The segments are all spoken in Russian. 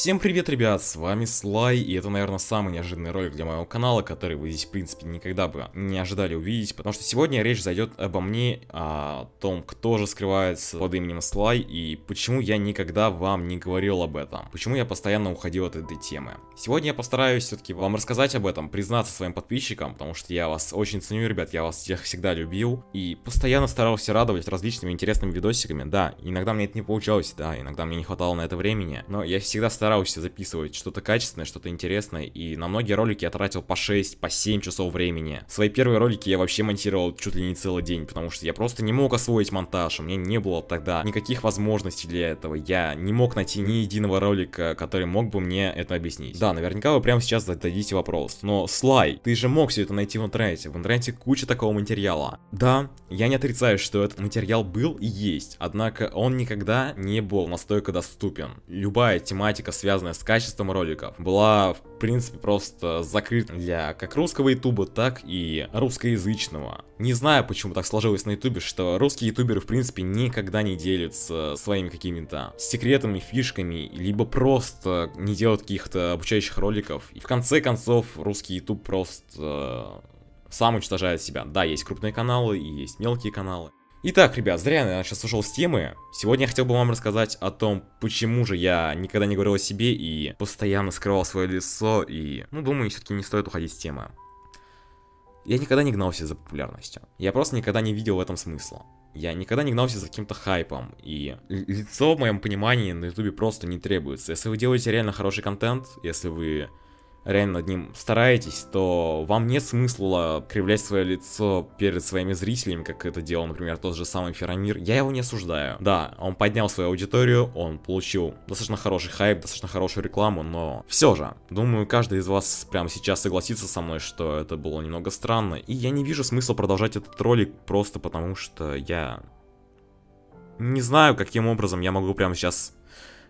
Всем привет, ребят, с вами Слай, и это, наверное, самый неожиданный ролик для моего канала, который вы здесь, в принципе, никогда бы не ожидали увидеть, потому что сегодня речь зайдет обо мне, а, о том, кто же скрывается под именем Слай, и почему я никогда вам не говорил об этом, почему я постоянно уходил от этой темы. Сегодня я постараюсь все-таки вам рассказать об этом, признаться своим подписчикам, потому что я вас очень ценю, ребят, я вас всех всегда любил, и постоянно старался радовать различными интересными видосиками, да, иногда мне это не получалось, да, иногда мне не хватало на это времени, но я всегда старался старался записывать что-то качественное, что-то интересное, и на многие ролики я тратил по 6, по 7 часов времени. Свои первые ролики я вообще монтировал чуть ли не целый день, потому что я просто не мог освоить монтаж, у меня не было тогда никаких возможностей для этого, я не мог найти ни единого ролика, который мог бы мне это объяснить. Да, наверняка вы прямо сейчас зададите вопрос, но Слай, ты же мог все это найти в интернете, в интернете куча такого материала. Да, я не отрицаю, что этот материал был и есть, однако он никогда не был настолько доступен. Любая тематика, связанная с качеством роликов, была в принципе просто закрыта для как русского ютуба, так и русскоязычного. Не знаю, почему так сложилось на ютубе, что русские ютуберы в принципе никогда не делятся своими какими-то секретами, фишками, либо просто не делают каких-то обучающих роликов. И в конце концов русский ютуб просто сам уничтожает себя. Да, есть крупные каналы и есть мелкие каналы. Итак, ребят, зря я сейчас ушел с темы. Сегодня я хотел бы вам рассказать о том, почему же я никогда не говорил о себе и постоянно скрывал свое лицо, и, ну, думаю, все-таки не стоит уходить с темы. Я никогда не гнался за популярностью. Я просто никогда не видел в этом смысла. Я никогда не гнался за каким-то хайпом, и лицо в моем понимании на ютубе просто не требуется. Если вы делаете реально хороший контент, если вы реально над ним стараетесь, то вам нет смысла кривлять свое лицо перед своими зрителями, как это делал, например, тот же самый Ферамир. Я его не осуждаю. Да, он поднял свою аудиторию, он получил достаточно хороший хайп, достаточно хорошую рекламу, но все же, думаю, каждый из вас прямо сейчас согласится со мной, что это было немного странно, и я не вижу смысла продолжать этот ролик просто потому, что я не знаю, каким образом я могу прямо сейчас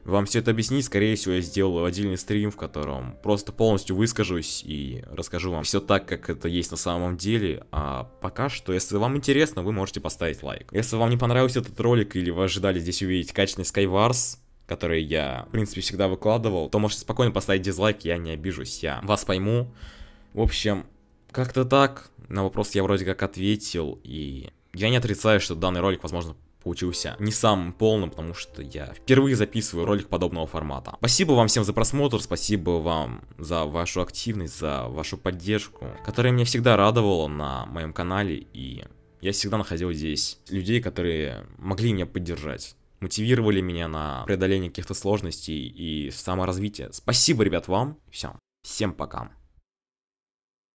вам все это объяснить, скорее всего, я сделаю отдельный стрим, в котором просто полностью выскажусь и расскажу вам все так, как это есть на самом деле. А пока что, если вам интересно, вы можете поставить лайк. Если вам не понравился этот ролик или вы ожидали здесь увидеть качественный Skywars, который я, в принципе, всегда выкладывал, то можете спокойно поставить дизлайк, я не обижусь, я вас пойму. В общем, как-то так. На вопрос я вроде как ответил, и я не отрицаю, что данный ролик, возможно, получился не самым полным, потому что я впервые записываю ролик подобного формата. Спасибо вам всем за просмотр, спасибо вам за вашу активность, за вашу поддержку, которая меня всегда радовала на моем канале, и я всегда находил здесь людей, которые могли меня поддержать мотивировали меня на преодоление каких-то сложностей и саморазвитие. Спасибо, ребят, вам. Все. Всем пока.